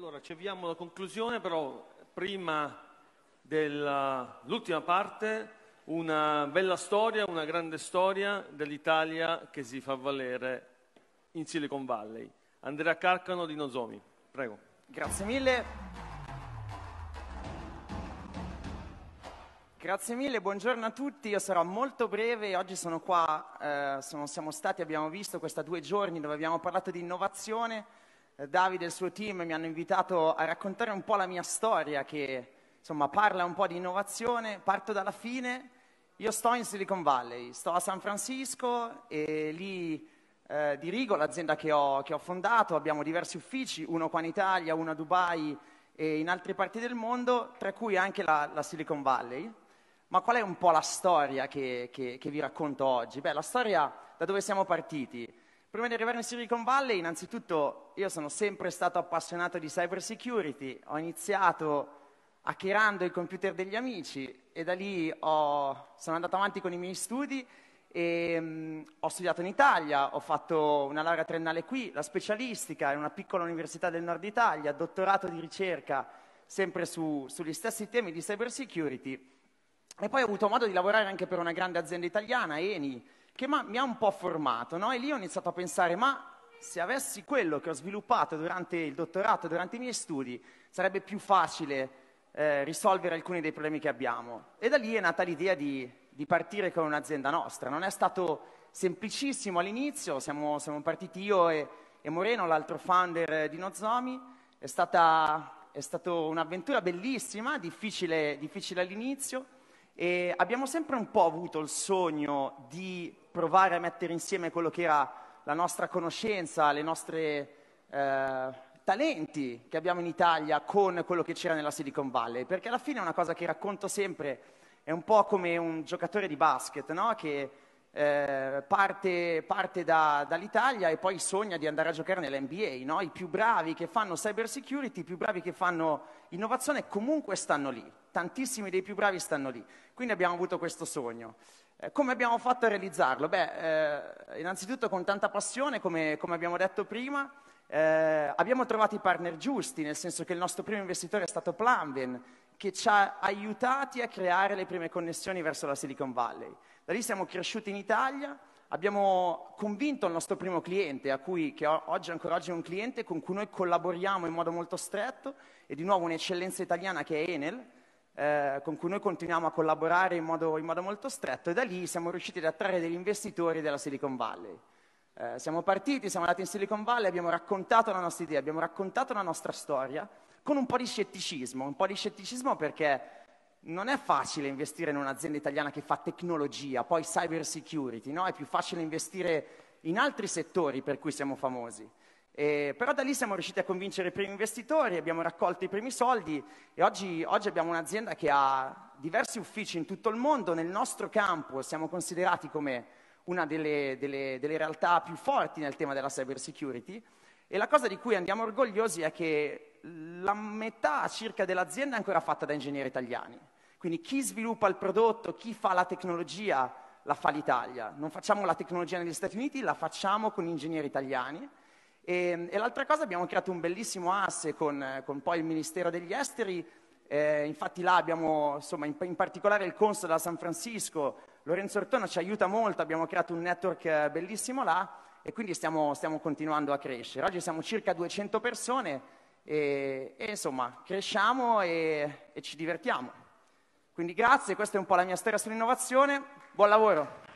Allora, ci avviamo alla conclusione, però prima dell'ultima parte una bella storia, una grande storia dell'Italia che si fa valere in Silicon Valley. Andrea Carcano di Nozomi, prego. Grazie mille. Grazie mille, buongiorno a tutti, io sarò molto breve, oggi sono qua, eh, sono, siamo stati, abbiamo visto questa due giorni dove abbiamo parlato di innovazione, eh, Davide e il suo team mi hanno invitato a raccontare un po' la mia storia che insomma, parla un po' di innovazione, parto dalla fine, io sto in Silicon Valley, sto a San Francisco e lì eh, dirigo l'azienda che ho, che ho fondato, abbiamo diversi uffici, uno qua in Italia, uno a Dubai e in altre parti del mondo, tra cui anche la, la Silicon Valley. Ma qual è un po' la storia che, che, che vi racconto oggi? Beh, la storia da dove siamo partiti? Prima di arrivare in Silicon Valley, innanzitutto io sono sempre stato appassionato di cyber security, ho iniziato hackerando il computer degli amici e da lì ho, sono andato avanti con i miei studi e, mh, mm, ho studiato in Italia, ho fatto una laurea triennale qui, la specialistica in una piccola università del nord Italia, dottorato di ricerca sempre su, sugli stessi temi di cyber security e poi ho avuto modo di lavorare anche per una grande azienda italiana, Eni, che mi ha un po' formato, no? E lì ho iniziato a pensare, ma se avessi quello che ho sviluppato durante il dottorato, durante i miei studi, sarebbe più facile eh, risolvere alcuni dei problemi che abbiamo. E da lì è nata l'idea di, di partire con un'azienda nostra. Non è stato semplicissimo all'inizio, siamo, siamo partiti io e, e Moreno, l'altro founder di Nozomi, è stata, è stata un'avventura bellissima, difficile, difficile all'inizio, e abbiamo sempre un po' avuto il sogno di provare a mettere insieme quello che era la nostra conoscenza, le nostre eh, talenti che abbiamo in Italia con quello che c'era nella Silicon Valley, perché alla fine è una cosa che racconto sempre, è un po' come un giocatore di basket, no? Che eh, parte, parte da, dall'Italia e poi sogna di andare a giocare nell'NBA, no? i più bravi che fanno cyber security, i più bravi che fanno innovazione comunque stanno lì, tantissimi dei più bravi stanno lì, quindi abbiamo avuto questo sogno. Eh, come abbiamo fatto a realizzarlo? Beh, eh, innanzitutto con tanta passione, come, come abbiamo detto prima, eh, abbiamo trovato i partner giusti, nel senso che il nostro primo investitore è stato Planven, che ci ha aiutati a creare le prime connessioni verso la Silicon Valley. Da lì siamo cresciuti in Italia, abbiamo convinto il nostro primo cliente, cui, che oggi ancora oggi è un cliente con cui noi collaboriamo in modo molto stretto, e di nuovo un'eccellenza italiana che è Enel, eh, con cui noi continuiamo a collaborare in modo, in modo, molto stretto e da lì siamo riusciti ad attrarre degli investitori della Silicon Valley. Eh, siamo partiti, siamo andati in Silicon Valley, abbiamo raccontato la nostra idea, abbiamo raccontato la nostra storia con un po' di scetticismo, un po' di scetticismo perché non è facile investire in un'azienda italiana che fa tecnologia, poi cyber security, no? È più facile investire in altri settori per cui siamo famosi. Eh, però da lì siamo riusciti a convincere i primi investitori, abbiamo raccolto i primi soldi e oggi, oggi abbiamo un'azienda che ha diversi uffici in tutto il mondo, nel nostro campo siamo considerati come una delle, delle, delle realtà più forti nel tema della cyber security e la cosa di cui andiamo orgogliosi è che la metà circa dell'azienda è ancora fatta da ingegneri italiani. Quindi chi sviluppa il prodotto, chi fa la tecnologia, la fa l'Italia. Non facciamo la tecnologia negli Stati Uniti, la facciamo con ingegneri italiani. E, e l'altra cosa, abbiamo creato un bellissimo asse con, con poi il Ministero degli Esteri, eh, infatti là abbiamo, insomma, in, in, particolare il console da San Francisco, Lorenzo Ortona ci aiuta molto, abbiamo creato un network eh, bellissimo là e quindi stiamo, stiamo continuando a crescere. Oggi siamo circa 200 persone, e, e insomma, cresciamo e, e ci divertiamo. Quindi grazie, questa è un po' la mia storia sull'innovazione. Buon lavoro!